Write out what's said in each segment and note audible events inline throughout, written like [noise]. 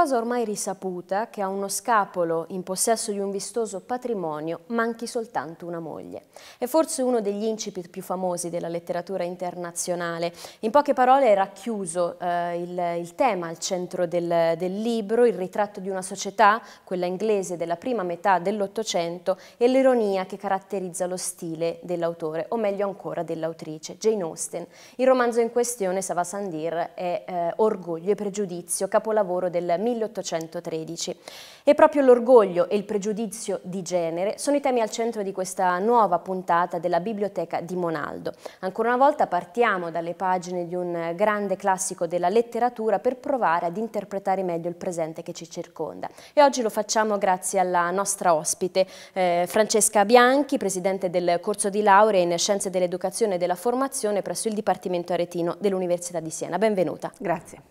cosa ormai risaputa che a uno scapolo in possesso di un vistoso patrimonio manchi soltanto una moglie. È forse uno degli incipit più famosi della letteratura internazionale. In poche parole è racchiuso eh, il, il, tema al centro del, del libro, il ritratto di una società, quella inglese della prima metà dell'Ottocento, e l'ironia che caratterizza lo stile dell'autore, o meglio ancora dell'autrice, Jane Austen. Il romanzo in questione, Sava Sandir, è eh, Orgoglio e pregiudizio, capolavoro del 1813. E proprio l'orgoglio e il pregiudizio di genere sono i temi al centro di questa nuova puntata della Biblioteca di Monaldo. Ancora una volta partiamo dalle pagine di un grande classico della letteratura per provare ad interpretare meglio il presente che ci circonda. E oggi lo facciamo grazie alla nostra ospite, eh, Francesca Bianchi, presidente del corso di laurea in Scienze dell'Educazione e della Formazione presso il Dipartimento Aretino dell'Università di Siena. Benvenuta. Grazie.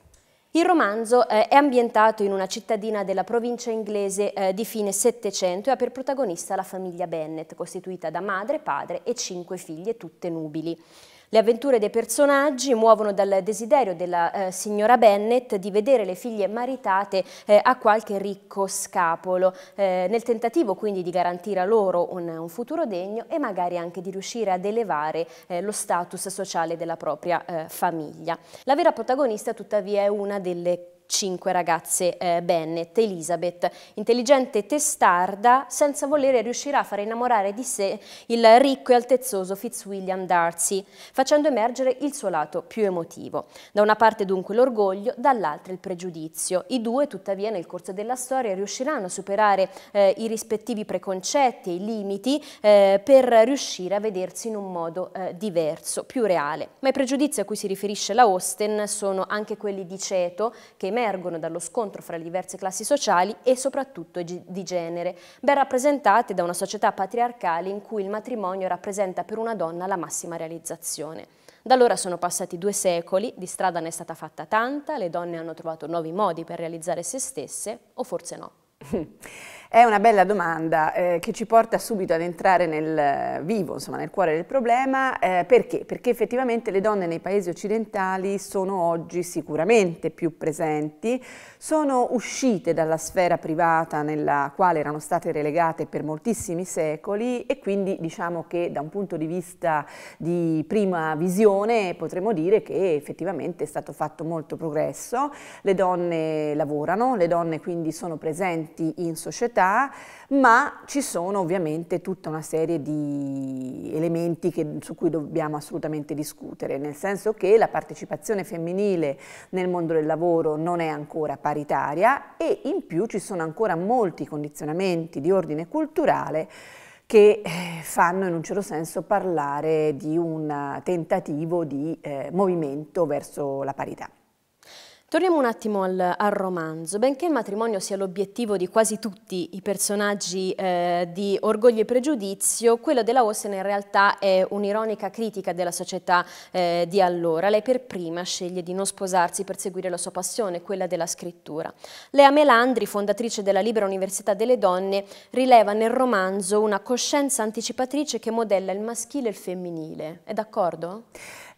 Il romanzo eh, è ambientato in una cittadina della provincia inglese eh, di fine Settecento e ha per protagonista la famiglia Bennett, costituita da madre, padre e cinque figlie, tutte nubili. Le avventure dei personaggi muovono dal desiderio della eh, signora Bennett di vedere le figlie maritate eh, a qualche ricco scapolo, eh, nel tentativo quindi di garantire a loro un, un, futuro degno e magari anche di riuscire ad elevare eh, lo status sociale della propria eh, famiglia. La vera protagonista tuttavia è una delle cinque ragazze eh, Bennett. Elizabeth, intelligente testarda, senza volere riuscirà a far innamorare di sé il ricco e altezzoso Fitzwilliam Darcy, facendo emergere il suo lato più emotivo. Da una parte dunque l'orgoglio, dall'altra il pregiudizio. I due tuttavia nel corso della storia riusciranno a superare eh, i rispettivi preconcetti e i limiti eh, per riuscire a vedersi in un modo eh, diverso, più reale. Ma i pregiudizi a cui si riferisce la Austen sono anche quelli di Ceto, che emergono dallo scontro fra le diverse classi sociali e soprattutto di genere, ben rappresentate da una società patriarcale in cui il matrimonio rappresenta per una donna la massima realizzazione. Da allora sono passati due secoli, di strada ne è stata fatta tanta, le donne hanno trovato nuovi modi per realizzare se stesse, o forse no. [laughs] È una bella domanda eh, che ci porta subito ad entrare nel eh, vivo, insomma nel cuore del problema, eh, perché? Perché effettivamente le donne nei paesi occidentali sono oggi sicuramente più presenti, sono uscite dalla sfera privata nella quale erano state relegate per moltissimi secoli e quindi diciamo che da un punto di vista di prima visione potremmo dire che effettivamente è stato fatto molto progresso, le donne lavorano, le donne quindi sono presenti in società, città, ma ci sono ovviamente tutta una serie di elementi che, su cui dobbiamo assolutamente discutere, nel senso che la partecipazione femminile nel mondo del lavoro non è ancora paritaria e in più ci sono ancora molti condizionamenti di ordine culturale che eh, fanno in un certo senso parlare di un tentativo di eh, movimento verso la parità. Torniamo un attimo al, al, romanzo. Benché il matrimonio sia l'obiettivo di quasi tutti i personaggi eh, di Orgoglio e Pregiudizio, quello della Ossena in realtà è un'ironica critica della società eh, di allora. Lei per prima sceglie di non sposarsi per seguire la sua passione, quella della scrittura. Lea Melandri, fondatrice della Libera Università delle Donne, rileva nel romanzo una coscienza anticipatrice che modella il maschile e il femminile. È d'accordo?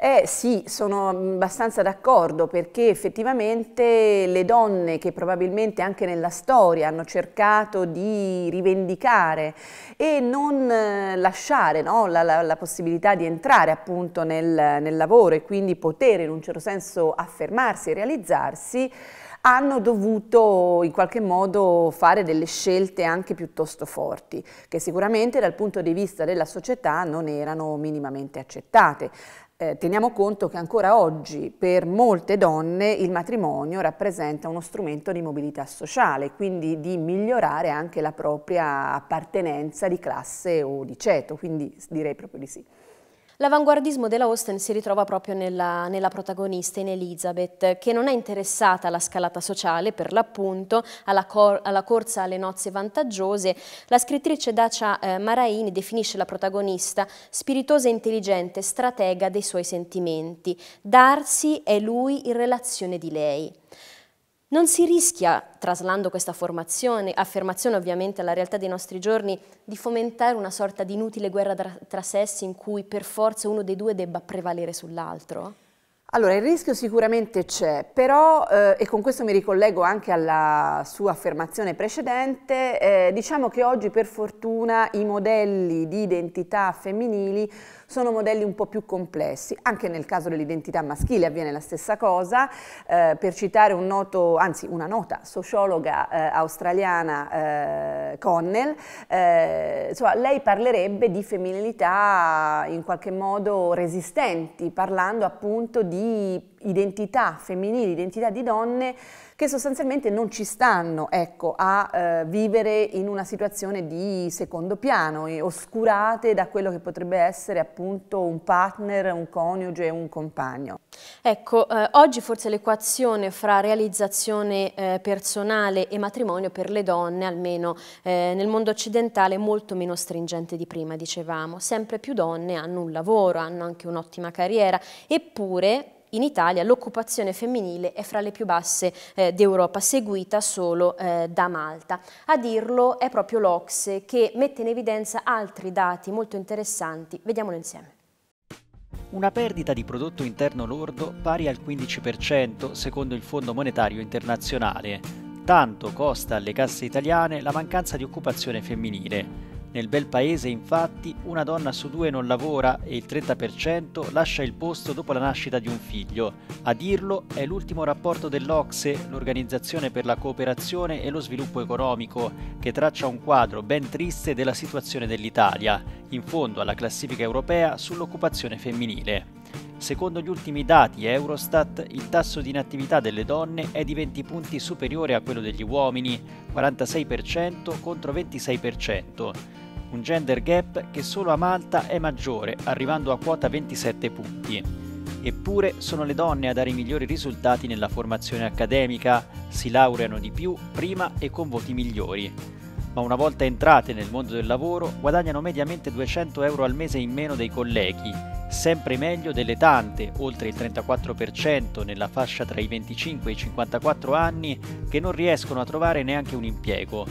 Eh sì, sono mm, abbastanza d'accordo perché effettivamente le donne che probabilmente anche nella storia hanno cercato di rivendicare e non eh, lasciare no, la, la, la, possibilità di entrare appunto nel, nel lavoro e quindi poter in un certo senso affermarsi e realizzarsi, hanno dovuto in qualche modo fare delle scelte anche piuttosto forti, che sicuramente dal punto di vista della società non erano minimamente accettate. Eh, teniamo conto che ancora oggi per molte donne il matrimonio rappresenta uno strumento di mobilità sociale, quindi di migliorare anche la propria appartenenza di classe o di ceto, quindi direi proprio di sì. L'avanguardismo della Austen si ritrova proprio nella, nella, protagonista, in Elizabeth, che non è interessata alla scalata sociale, per l'appunto, alla, cor alla corsa alle nozze vantaggiose. La scrittrice Dacia eh, Maraini definisce la protagonista spiritosa e intelligente, stratega dei suoi sentimenti. Darsi è lui in relazione di lei. Non si rischia, traslando questa affermazione ovviamente alla realtà dei nostri giorni, di fomentare una sorta di inutile guerra tra, tra sessi in cui per forza uno dei due debba prevalere sull'altro? Allora, il rischio sicuramente c'è, però, eh, e con questo mi ricollego anche alla sua affermazione precedente, eh, diciamo che oggi per fortuna i modelli di identità femminili sono modelli un po' più complessi, anche nel caso dell'identità maschile avviene la stessa cosa, eh, per citare un noto, anzi una nota sociologa eh, australiana eh, Connell, eh, insomma, lei parlerebbe di femminilità in qualche modo resistenti, parlando appunto di deep identità femminili, identità di donne che sostanzialmente non ci stanno ecco, a eh, vivere in una situazione di secondo piano, oscurate da quello che potrebbe essere appunto un partner, un coniuge, un compagno. Ecco, eh, oggi forse l'equazione fra realizzazione eh, personale e matrimonio per le donne, almeno eh, nel mondo occidentale, è molto meno stringente di prima, dicevamo. Sempre più donne hanno un lavoro, hanno anche un'ottima carriera, eppure in Italia l'occupazione femminile è fra le più basse eh, d'Europa, seguita solo eh, da Malta. A dirlo è proprio l'Ocse che mette in evidenza altri dati molto interessanti. Vediamolo insieme. Una perdita di prodotto interno lordo pari al 15% secondo il Fondo Monetario Internazionale. Tanto costa alle casse italiane la mancanza di occupazione femminile. Nel bel paese, infatti, una donna su due non lavora e il 30% lascia il posto dopo la nascita di un figlio. A dirlo è l'ultimo rapporto dell'Ocse, l'Organizzazione per la Cooperazione e lo Sviluppo Economico, che traccia un quadro ben triste della situazione dell'Italia, in fondo alla classifica europea sull'occupazione femminile. Secondo gli ultimi dati Eurostat, il tasso di inattività delle donne è di 20 punti superiore a quello degli uomini, 46% contro 26% un gender gap che solo a Malta è maggiore, arrivando a quota 27 punti. Eppure sono le donne a dare i migliori risultati nella formazione accademica, si laureano di più prima e con voti migliori. Ma una volta entrate nel mondo del lavoro guadagnano mediamente 200 euro al mese in meno dei colleghi, sempre meglio delle tante, oltre il 34% nella fascia tra i 25 e i 54 anni, che non riescono a trovare neanche un impiego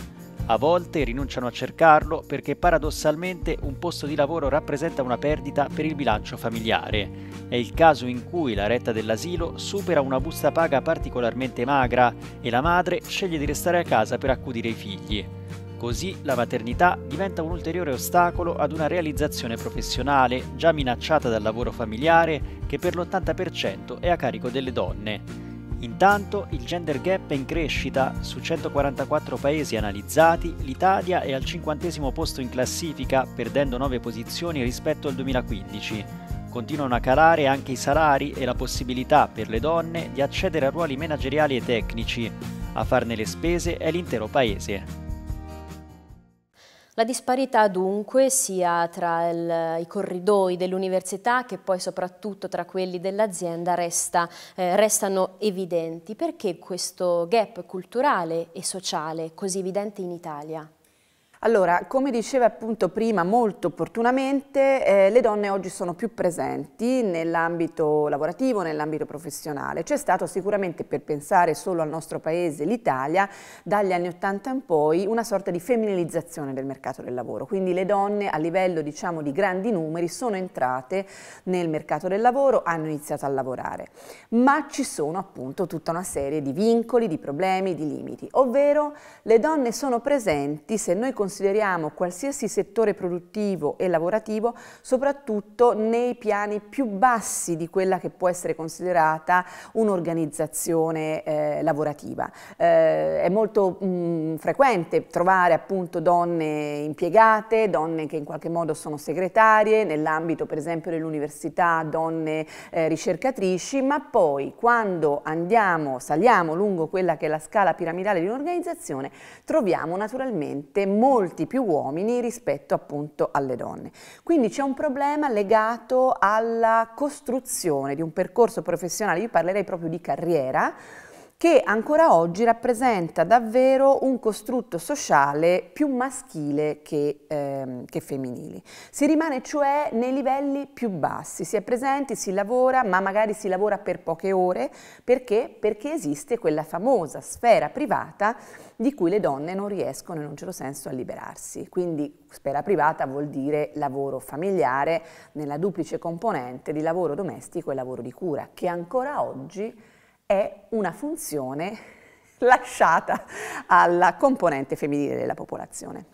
a volte rinunciano a cercarlo perché paradossalmente un posto di lavoro rappresenta una perdita per il bilancio familiare. È il caso in cui la retta dell'asilo supera una busta paga particolarmente magra e la madre sceglie di restare a casa per accudire i figli. Così la maternità diventa un ulteriore ostacolo ad una realizzazione professionale già minacciata dal lavoro familiare che per l'80% è a carico delle donne. Intanto il gender gap è in crescita, su 144 paesi analizzati l'Italia è al cinquantesimo posto in classifica perdendo 9 posizioni rispetto al 2015. Continuano a calare anche i salari e la possibilità per le donne di accedere a ruoli manageriali e tecnici. A farne le spese è l'intero paese. La disparità dunque sia tra il, i corridoi dell'università che poi soprattutto tra quelli dell'azienda resta, eh, restano evidenti. Perché questo gap culturale e sociale così evidente in Italia? Allora, come diceva appunto prima molto opportunamente, eh, le donne oggi sono più presenti nell'ambito lavorativo, nell'ambito professionale. C'è stato sicuramente, per pensare solo al nostro paese, l'Italia, dagli anni Ottanta in poi, una sorta di femminilizzazione del mercato del lavoro. Quindi le donne a livello diciamo di grandi numeri sono entrate nel mercato del lavoro, hanno iniziato a lavorare. Ma ci sono appunto tutta una serie di vincoli, di problemi, di limiti. Ovvero le donne sono presenti, se noi consideriamo consideriamo qualsiasi settore produttivo e lavorativo soprattutto nei piani più bassi di quella che può essere considerata un'organizzazione eh, lavorativa. Eh, è molto mh, mm, frequente trovare appunto donne impiegate, donne che in qualche modo sono segretarie, nell'ambito per esempio dell'università donne eh, ricercatrici, ma poi quando andiamo, saliamo lungo quella che è la scala piramidale di un'organizzazione, troviamo naturalmente molti molti più uomini rispetto appunto alle donne. Quindi c'è un problema legato alla costruzione di un percorso professionale, io parlerei proprio di carriera, che ancora oggi rappresenta davvero un costrutto sociale più maschile che, ehm, che femminile. Si rimane cioè nei livelli più bassi, si è presenti, si lavora, ma magari si lavora per poche ore, perché? Perché esiste quella famosa sfera privata di cui le donne non riescono in un certo senso a liberarsi. Quindi sfera privata vuol dire lavoro familiare nella duplice componente di lavoro domestico e lavoro di cura, che ancora oggi è una funzione [laughs] lasciata alla componente femminile della popolazione.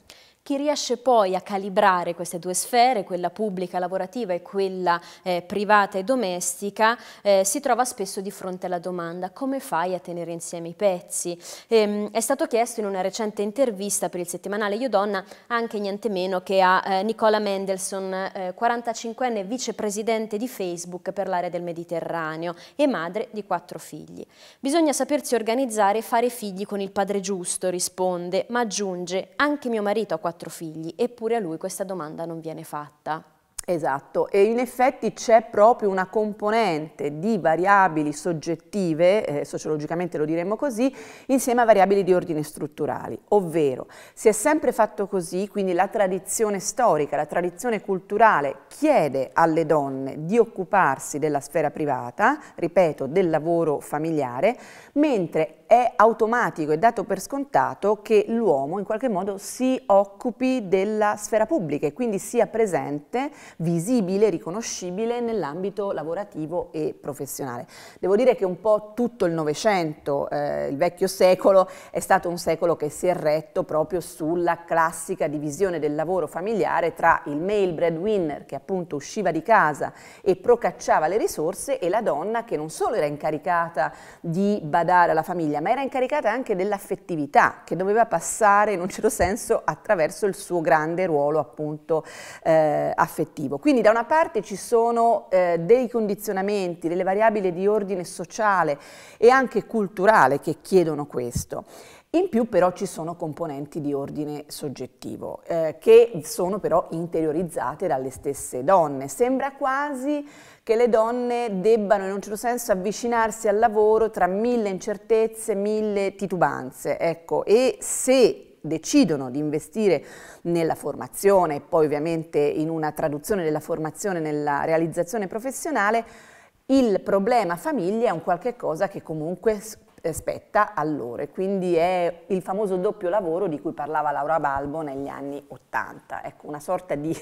Chi riesce poi a calibrare queste due sfere, quella pubblica lavorativa e quella eh, privata e domestica, eh, si trova spesso di fronte alla domanda come fai a tenere insieme i pezzi? Ehm, è stato chiesto in una recente intervista per il settimanale Io Donna anche niente meno che a eh, Nicola Mendelssohn, 45enne eh, vicepresidente di Facebook per l'area del Mediterraneo e madre di quattro figli. Bisogna sapersi organizzare e fare figli con il padre giusto, risponde, ma aggiunge anche mio marito ha quattro quattro figli, eppure a lui questa domanda non viene fatta. Esatto, e in effetti c'è proprio una componente di variabili soggettive, eh, sociologicamente lo diremmo così, insieme a variabili di ordine strutturali, ovvero si è sempre fatto così, quindi la tradizione storica, la tradizione culturale chiede alle donne di occuparsi della sfera privata, ripeto, del lavoro familiare, mentre è automatico, è dato per scontato che l'uomo in qualche modo si occupi della sfera pubblica e quindi sia presente, visibile, riconoscibile nell'ambito lavorativo e professionale. Devo dire che un po' tutto il Novecento, eh, il vecchio secolo, è stato un secolo che si è retto proprio sulla classica divisione del lavoro familiare tra il male breadwinner che appunto usciva di casa e procacciava le risorse e la donna che non solo era incaricata di badare alla famiglia, famiglia, ma era incaricata anche dell'affettività che doveva passare in un certo senso attraverso il suo grande ruolo appunto eh, affettivo. Quindi da una parte ci sono eh, dei condizionamenti, delle variabili di ordine sociale e anche culturale che chiedono questo. In più però ci sono componenti di ordine soggettivo eh, che sono però interiorizzate dalle stesse donne. Sembra quasi che le donne debbano in un certo senso avvicinarsi al lavoro tra mille incertezze, mille titubanze. Ecco, e se decidono di investire nella formazione e poi ovviamente in una traduzione della formazione nella realizzazione professionale, il problema famiglia è un qualche cosa che comunque spetta a loro e quindi è il famoso doppio lavoro di cui parlava Laura Balbo negli anni 80, ecco, una sorta di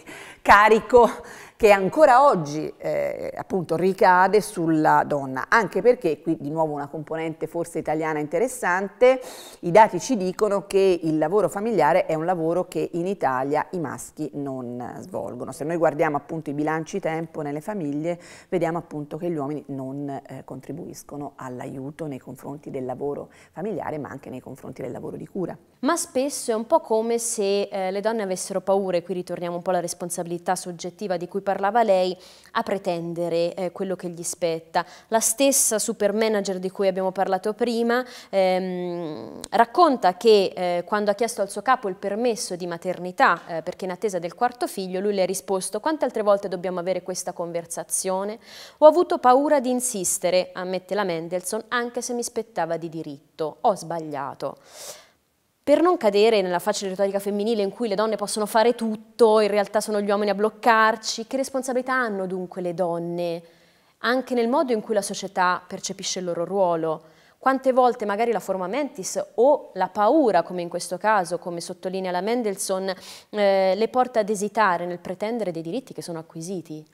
carico che ancora oggi eh, appunto ricade sulla donna, anche perché qui di nuovo una componente forse italiana interessante, i dati ci dicono che il lavoro familiare è un lavoro che in Italia i maschi non svolgono. Se noi guardiamo appunto i bilanci tempo nelle famiglie, vediamo appunto che gli uomini non eh, contribuiscono all'aiuto nei confronti del lavoro familiare, ma anche nei confronti del lavoro di cura. Ma spesso è un po' come se eh, le donne avessero paura, e qui ritorniamo un po' alla responsabilità soggettiva di cui parlava lei, a pretendere eh, quello che gli spetta. La stessa super manager di cui abbiamo parlato prima ehm, racconta che eh, quando ha chiesto al suo capo il permesso di maternità eh, perché in attesa del quarto figlio, lui le ha risposto quante altre volte dobbiamo avere questa conversazione? Ho avuto paura di insistere, ammette la Mendelssohn, anche se mi spettava trattava di diritto, ho sbagliato. Per non cadere nella facile retorica femminile in cui le donne possono fare tutto, in realtà sono gli uomini a bloccarci, che responsabilità hanno dunque le donne? Anche nel modo in cui la società percepisce il loro ruolo. Quante volte magari la forma mentis o la paura, come in questo caso, come sottolinea la Mendelssohn, eh, le porta ad esitare nel pretendere dei diritti che sono acquisiti?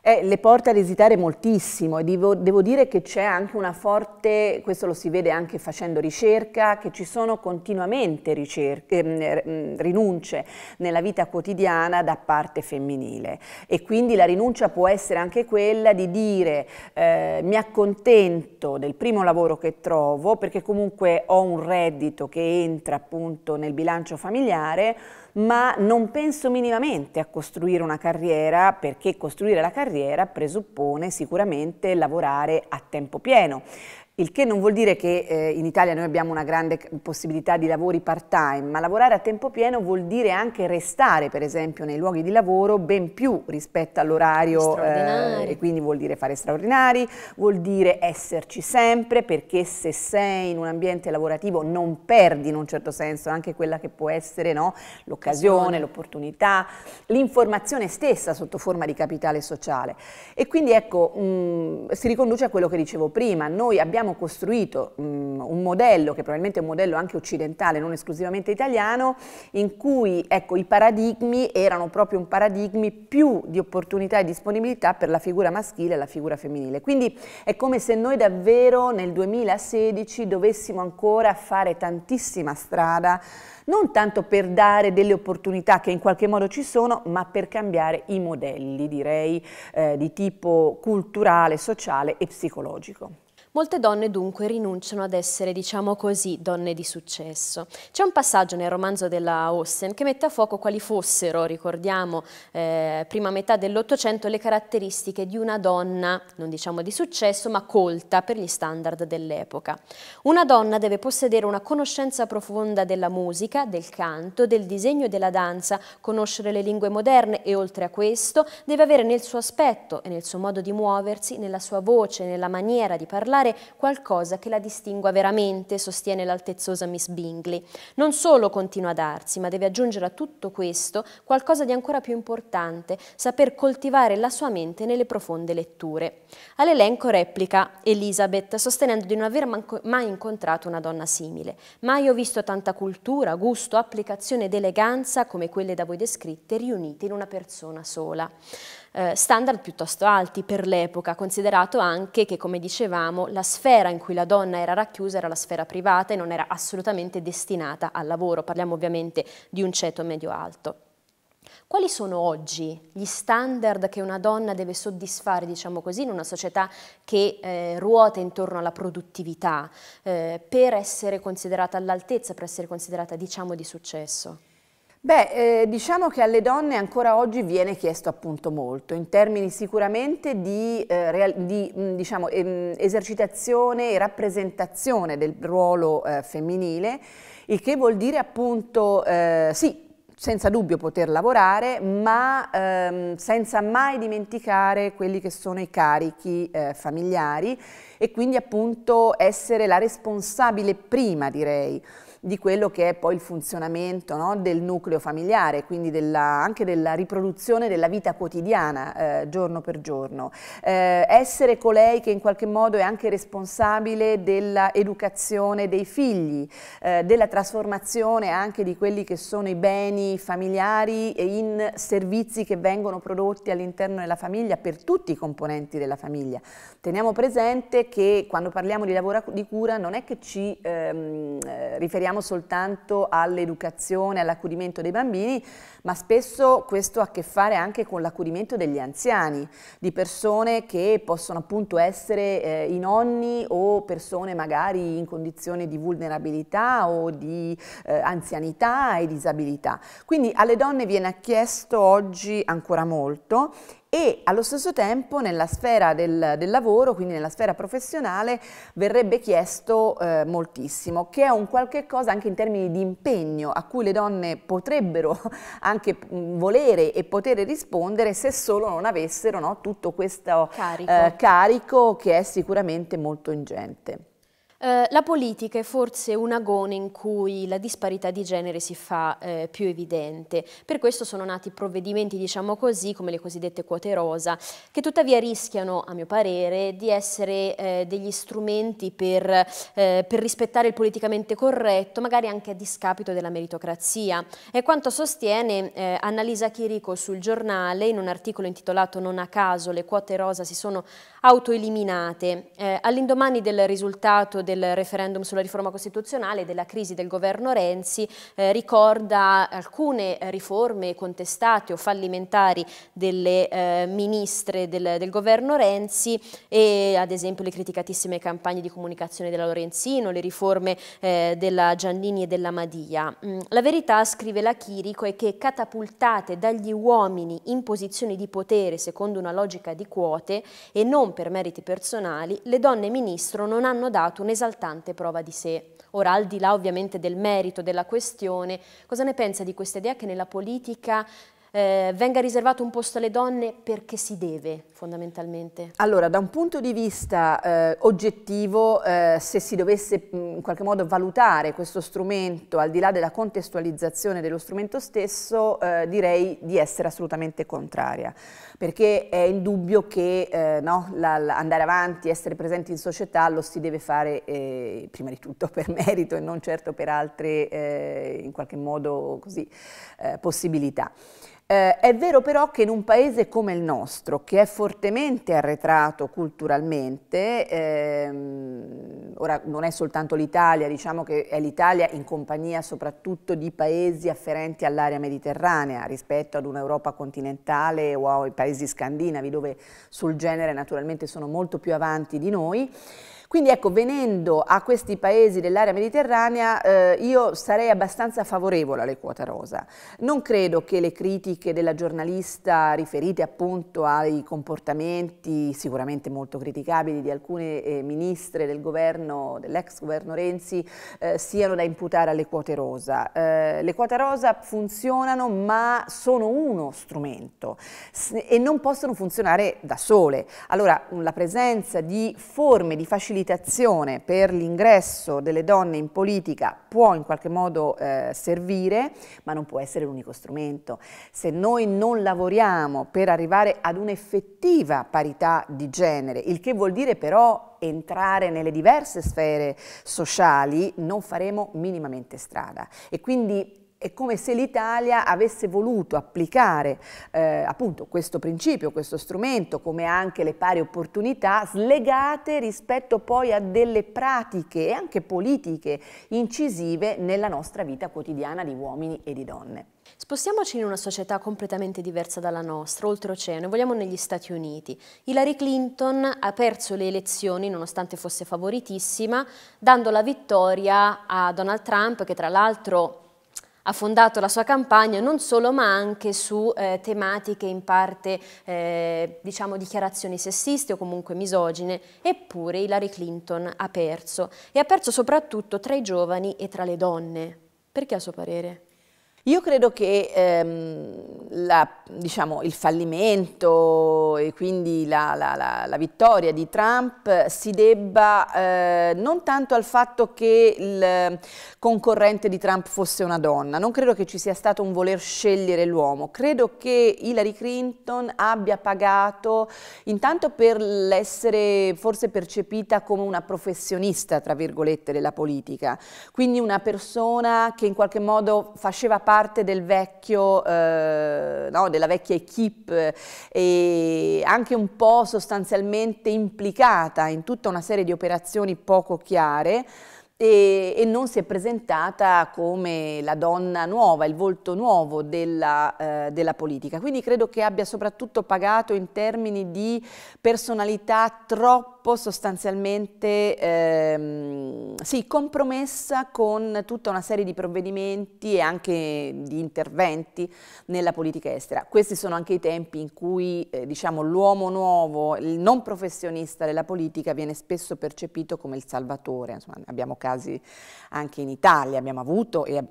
Eh, le porta ad esitare moltissimo e devo, devo dire che c'è anche una forte, questo lo si vede anche facendo ricerca, che ci sono continuamente ricerche, eh, rinunce nella vita quotidiana da parte femminile e quindi la rinuncia può essere anche quella di dire eh, mi accontento del primo lavoro che trovo perché comunque ho un reddito che entra appunto nel bilancio familiare, ma non penso minimamente a costruire una carriera perché costruire la carriera presuppone sicuramente lavorare a tempo pieno. Il che non vuol dire che eh, in Italia noi abbiamo una grande possibilità di lavori part-time, ma lavorare a tempo pieno vuol dire anche restare, per esempio, nei luoghi di lavoro ben più rispetto all'orario eh, e quindi vuol dire fare straordinari, vuol dire esserci sempre perché se sei in un ambiente lavorativo non perdi in un certo senso anche quella che può essere no? l'occasione, l'opportunità, l'informazione stessa sotto forma di capitale sociale. E quindi ecco, mh, mm, si riconduce a quello che dicevo prima, noi abbiamo abbiamo costruito mh, un modello, che probabilmente è un modello anche occidentale, non esclusivamente italiano, in cui ecco, i paradigmi erano proprio un paradigmi più di opportunità e disponibilità per la figura maschile e la figura femminile. Quindi è come se noi davvero nel 2016 dovessimo ancora fare tantissima strada, non tanto per dare delle opportunità che in qualche modo ci sono, ma per cambiare i modelli, direi, eh, di tipo culturale, sociale e psicologico. Molte donne dunque rinunciano ad essere, diciamo così, donne di successo. C'è un passaggio nel romanzo della Austen che mette a fuoco quali fossero, ricordiamo, eh, prima metà dell'Ottocento, le caratteristiche di una donna, non diciamo di successo, ma colta per gli standard dell'epoca. Una donna deve possedere una conoscenza profonda della musica, del canto, del disegno e della danza, conoscere le lingue moderne e oltre a questo deve avere nel suo aspetto e nel suo modo di muoversi, nella sua voce, nella maniera di parlare trovare qualcosa che la distingua veramente, sostiene l'altezzosa Miss Bingley. Non solo continua ad arsi, ma deve aggiungere a tutto questo qualcosa di ancora più importante, saper coltivare la sua mente nelle profonde letture. All'elenco replica Elizabeth, sostenendo di non aver mai incontrato una donna simile. Mai ho visto tanta cultura, gusto, applicazione ed eleganza come quelle da voi descritte riunite in una persona sola. Eh, standard piuttosto alti per l'epoca, considerato anche che, come dicevamo, la sfera in cui la donna era racchiusa era la sfera privata e non era assolutamente destinata al lavoro, parliamo ovviamente di un ceto medio-alto. Quali sono oggi gli standard che una donna deve soddisfare, diciamo così, in una società che eh, ruota intorno alla produttività eh, per essere considerata all'altezza, per essere considerata, diciamo, di successo? Beh, eh, diciamo che alle donne ancora oggi viene chiesto appunto molto, in termini sicuramente di, eh, real, di mh, mm, diciamo, em, esercitazione e rappresentazione del ruolo eh, femminile, il che vuol dire appunto eh, sì, senza dubbio poter lavorare, ma ehm, senza mai dimenticare quelli che sono i carichi eh, familiari e quindi appunto essere la responsabile prima, direi, di quello che è poi il funzionamento no, del nucleo familiare, quindi della, anche della riproduzione della vita quotidiana eh, giorno per giorno. Eh, essere colei che in qualche modo è anche responsabile dell'educazione dei figli, eh, della trasformazione anche di quelli che sono i beni familiari in servizi che vengono prodotti all'interno della famiglia per tutti i componenti della famiglia. Teniamo presente che quando parliamo di lavoro di cura non è che ci ehm, eh, riferiamo pensiamo soltanto all'educazione, all'accudimento dei bambini, ma spesso questo ha a che fare anche con l'accudimento degli anziani, di persone che possono appunto essere eh, i nonni o persone magari in condizioni di vulnerabilità o di eh, anzianità e disabilità. Quindi alle donne viene chiesto oggi ancora molto e allo stesso tempo nella sfera del, del lavoro, quindi nella sfera professionale, verrebbe chiesto eh, moltissimo, che è un qualche cosa anche in termini di impegno a cui le donne potrebbero [laughs] anche volere e potere rispondere se solo non avessero no, tutto questo carico. Eh, carico che è sicuramente molto ingente. Eh, la politica è forse un agone in cui la disparità di genere si fa eh, più evidente, per questo sono nati provvedimenti, diciamo così, come le cosiddette quote rosa, che tuttavia rischiano, a mio parere, di essere eh, degli strumenti per, eh, per, rispettare il politicamente corretto, magari anche a discapito della meritocrazia. È quanto sostiene eh, Annalisa Chirico sul giornale in un articolo intitolato Non a caso le quote rosa si sono autoeliminate. all'indomani del risultato del referendum sulla riforma costituzionale e della crisi del governo Renzi, eh, ricorda alcune riforme contestate o fallimentari delle eh, ministre del, del, governo Renzi e ad esempio le criticatissime campagne di comunicazione della Lorenzino, le riforme eh, della Giannini e della Madia. Mm, la verità, scrive la Chirico, è che catapultate dagli uomini in posizioni di potere secondo una logica di quote e non per meriti personali, le donne ministro non hanno dato un esaltante prova di sé. Ora, al di là ovviamente del merito della questione, cosa ne pensa di questa idea che nella politica eh, venga riservato un posto alle donne perché si deve fondamentalmente? Allora, da un punto di vista eh, oggettivo, eh, se si dovesse in qualche modo valutare questo strumento, al di là della contestualizzazione dello strumento stesso, eh, direi di essere assolutamente contraria, perché è indubbio che eh, no, la, la andare avanti, essere presenti in società lo si deve fare eh, prima di tutto [laughs] per merito e non certo per altre in qualche modo così, possibilità. Eh, è vero però che in un paese come il nostro, che è fortemente arretrato culturalmente, ehm, ora non è soltanto l'Italia, diciamo che è l'Italia in compagnia soprattutto di paesi afferenti all'area mediterranea rispetto ad un'Europa continentale o ai paesi scandinavi dove sul genere naturalmente sono molto più avanti di noi, quindi ecco, venendo a questi paesi dell'area mediterranea, eh, io sarei abbastanza favorevole alle quote rosa. Non credo che le critiche della giornalista riferite appunto ai comportamenti sicuramente molto criticabili di alcune eh, ministre del governo, dell'ex governo Renzi, eh, siano da imputare alle quote rosa. Eh, le quote rosa funzionano ma sono uno strumento e non possono funzionare da sole. Allora, la presenza di forme di facilità facilitazione per l'ingresso delle donne in politica può in qualche modo eh, servire, ma non può essere l'unico strumento. Se noi non lavoriamo per arrivare ad un'effettiva parità di genere, il che vuol dire però entrare nelle diverse sfere sociali, non faremo minimamente strada. E quindi è come se l'Italia avesse voluto applicare eh, appunto questo principio, questo strumento, come anche le pari opportunità, slegate rispetto poi a delle pratiche e anche politiche incisive nella nostra vita quotidiana di uomini e di donne. Spostiamoci in una società completamente diversa dalla nostra, oltreoceano, vogliamo negli Stati Uniti. Hillary Clinton ha perso le elezioni, nonostante fosse favoritissima, dando la vittoria a Donald Trump, che tra l'altro ha fondato la sua campagna non solo ma anche su eh, tematiche in parte eh, diciamo dichiarazioni sessiste o comunque misogine, eppure Hillary Clinton ha perso e ha perso soprattutto tra i giovani e tra le donne. Perché a suo parere? Io credo che ehm, la, diciamo, il fallimento e quindi la, la, la, vittoria di Trump si debba eh, non tanto al fatto che il concorrente di Trump fosse una donna, non credo che ci sia stato un voler scegliere l'uomo, credo che Hillary Clinton abbia pagato intanto per l'essere forse percepita come una professionista, tra virgolette, della politica, quindi una persona che in qualche modo faceva parte parte del vecchio, eh, no, della vecchia equip eh, e anche un po' sostanzialmente implicata in tutta una serie di operazioni poco chiare, e, e, non si è presentata come la donna nuova, il volto nuovo della, eh, della, politica. Quindi credo che abbia soprattutto pagato in termini di personalità troppo sostanzialmente ehm, sì, compromessa con tutta una serie di provvedimenti e anche di interventi nella politica estera. Questi sono anche i tempi in cui eh, diciamo, l'uomo nuovo, il non professionista della politica viene spesso percepito come il salvatore. Insomma, abbiamo capito casi anche in Italia, abbiamo avuto e,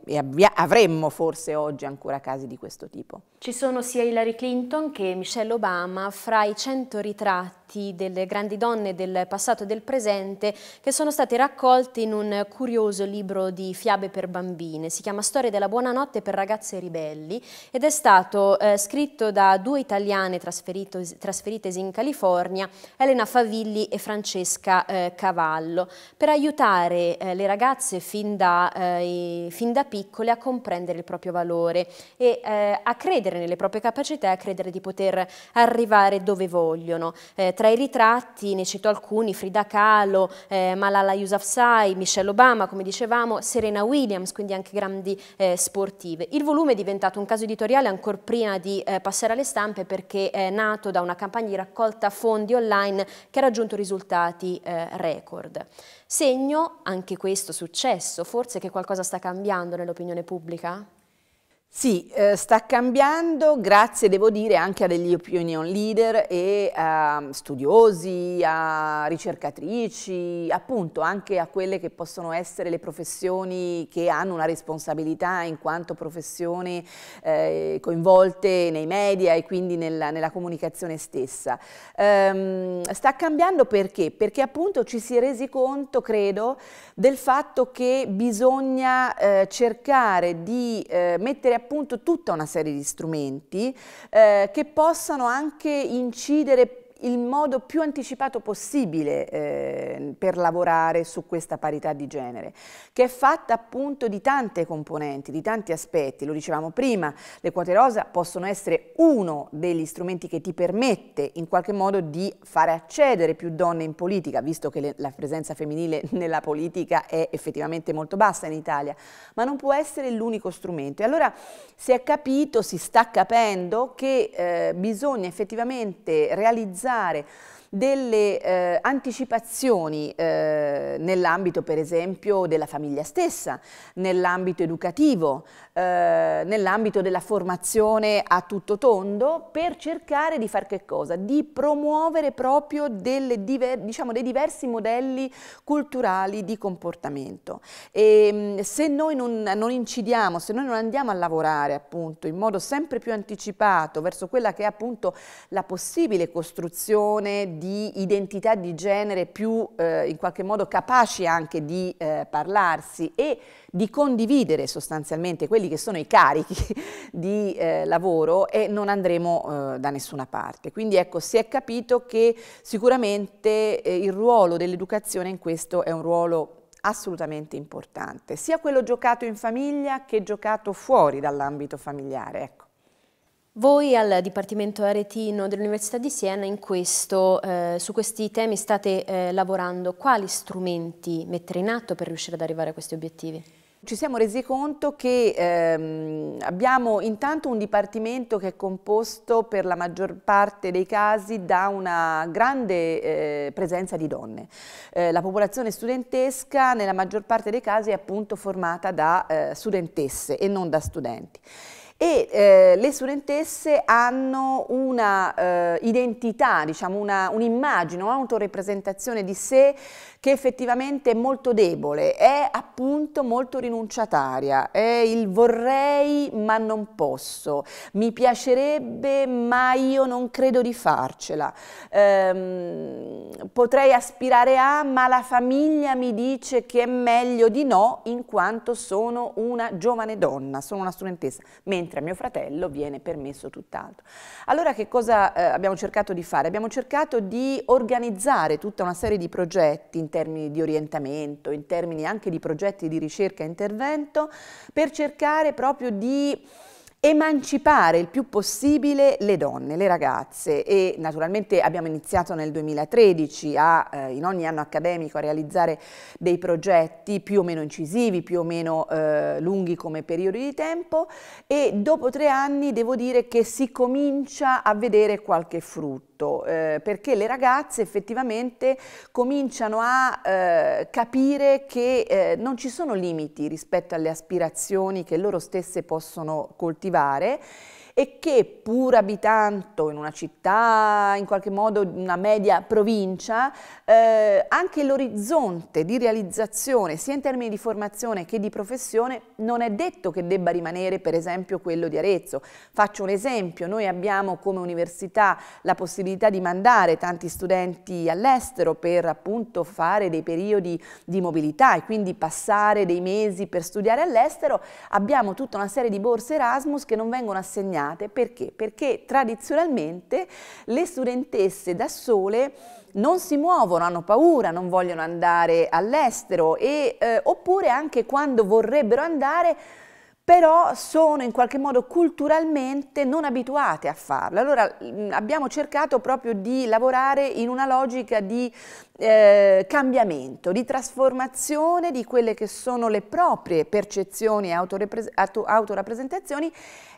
avremmo forse oggi ancora casi di questo tipo. Ci sono sia Hillary Clinton che Michelle Obama fra i 100 ritratti atti delle grandi donne del passato e del presente che sono stati raccolti in un curioso libro di fiabe per bambine. Si chiama Storia della buonanotte per ragazze ribelli ed è stato eh, scritto da due italiane trasferitesi in California, Elena Favilli e Francesca eh, Cavallo, per aiutare eh, le ragazze fin da, eh, fin da, piccole a comprendere il proprio valore e eh, a credere nelle proprie capacità e a credere di poter arrivare dove vogliono. Eh, tra i ritratti, ne cito alcuni, Frida Kahlo, eh, Malala Yousafzai, Michelle Obama, come dicevamo, Serena Williams, quindi anche grandi eh, sportive. Il volume è diventato un caso editoriale ancora prima di eh, passare alle stampe perché è nato da una campagna di raccolta fondi online che ha raggiunto risultati record. Segno anche questo successo, forse che qualcosa sta cambiando nell'opinione pubblica? Sì, eh, sta cambiando grazie, devo dire, anche a degli opinion leader e a studiosi, a ricercatrici, appunto anche a quelle che possono essere le professioni che hanno una responsabilità in quanto professioni eh, coinvolte nei media e quindi nella, nella comunicazione stessa. Ehm, sta cambiando perché? Perché appunto ci si è resi conto, credo, del fatto che bisogna eh, cercare di mettere a appunto tutta una serie di strumenti eh, che possano anche incidere il modo più anticipato possibile eh, per lavorare su questa parità di genere, che è fatta appunto di tante componenti, di tanti aspetti. Lo dicevamo prima, le quote rosa possono essere uno degli strumenti che ti permette in qualche modo di fare accedere più donne in politica, visto che le, la presenza femminile [laughs] nella politica è effettivamente molto bassa in Italia, ma non può essere l'unico strumento. E allora si è capito, si sta capendo che eh, bisogna effettivamente realizzare valorizzare delle eh, anticipazioni eh, nell'ambito per esempio della famiglia stessa, nell'ambito educativo, eh, nell'ambito della formazione a tutto tondo per cercare di far che cosa? Di promuovere proprio diver diciamo, dei diversi modelli culturali di comportamento. E, ehm, se noi non, non incidiamo, se noi non andiamo a lavorare appunto in modo sempre più anticipato verso quella che è appunto la possibile costruzione di identità di genere più eh, in qualche modo capaci anche di eh, parlarsi e di condividere sostanzialmente quelli che sono i carichi [laughs] di eh, lavoro e non andremo eh, da nessuna parte. Quindi ecco, si è capito che sicuramente eh, il ruolo dell'educazione in questo è un ruolo assolutamente importante, sia quello giocato in famiglia che giocato fuori dall'ambito familiare. Ecco. Voi al Dipartimento Aretino dell'Università di Siena questo, eh, su questi temi state eh, lavorando. Quali strumenti mettere in atto per riuscire ad arrivare a questi obiettivi? Ci siamo resi conto che ehm, abbiamo intanto un dipartimento che è composto per la maggior parte dei casi da una grande eh, presenza di donne. Eh, la popolazione studentesca nella maggior parte dei casi è appunto formata da eh, studentesse e non da studenti e eh, le studentesse hanno una eh, identità, diciamo un'immagine, un un'autorepresentazione di sé che effettivamente è molto debole, è appunto molto rinunciataria, è il vorrei ma non posso, mi piacerebbe ma io non credo di farcela, ehm, potrei aspirare a ma la famiglia mi dice che è meglio di no in quanto sono una giovane donna, sono una studentessa, mentre a mio fratello viene permesso tutt'altro. Allora che cosa eh, abbiamo cercato di fare? Abbiamo cercato di organizzare tutta una serie di progetti termini di orientamento, in termini anche di progetti di ricerca e intervento, per cercare proprio di emancipare il più possibile le donne, le ragazze e naturalmente abbiamo iniziato nel 2013 a, eh, in ogni anno accademico a realizzare dei progetti più o meno incisivi, più o meno eh, lunghi come periodi di tempo e dopo tre anni devo dire che si comincia a vedere qualche frutto tutto, eh, perché le ragazze effettivamente cominciano a eh, capire che eh, non ci sono limiti rispetto alle aspirazioni che loro stesse possono coltivare e che pur abitando in una città, in qualche modo una media provincia, eh, anche l'orizzonte di realizzazione sia in termini di formazione che di professione non è detto che debba rimanere per esempio quello di Arezzo. Faccio un esempio, noi abbiamo come università la possibilità di mandare tanti studenti all'estero per appunto fare dei periodi di mobilità e quindi passare dei mesi per studiare all'estero, abbiamo tutta una serie di borse Erasmus che non vengono assegnate coordinate perché? Perché tradizionalmente le studentesse da sole non si muovono, hanno paura, non vogliono andare all'estero eh, oppure anche quando vorrebbero andare però sono in qualche modo culturalmente non abituate a farlo. Allora abbiamo cercato proprio di lavorare in una logica di eh, cambiamento, di trasformazione di quelle che sono le proprie percezioni e autorappresentazioni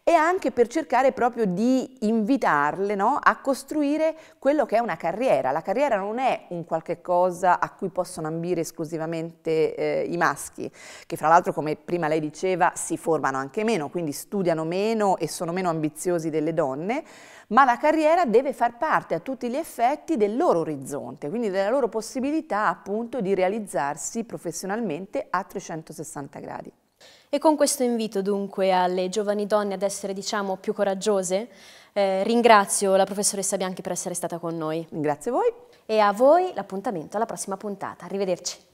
e anche per cercare proprio di invitarle no, a costruire quello che è una carriera. La carriera non è un qualche cosa a cui possono ambire esclusivamente eh, i maschi, che fra l'altro come prima lei diceva si formano anche meno, quindi studiano meno e sono meno ambiziosi delle donne, ma la carriera deve far parte a tutti gli effetti del loro orizzonte, quindi della loro possibilità appunto di realizzarsi professionalmente a 360 gradi. E con questo invito dunque alle giovani donne ad essere diciamo più coraggiose, eh, ringrazio la professoressa Bianchi per essere stata con noi. Grazie a voi. E a voi l'appuntamento alla prossima puntata. Arrivederci.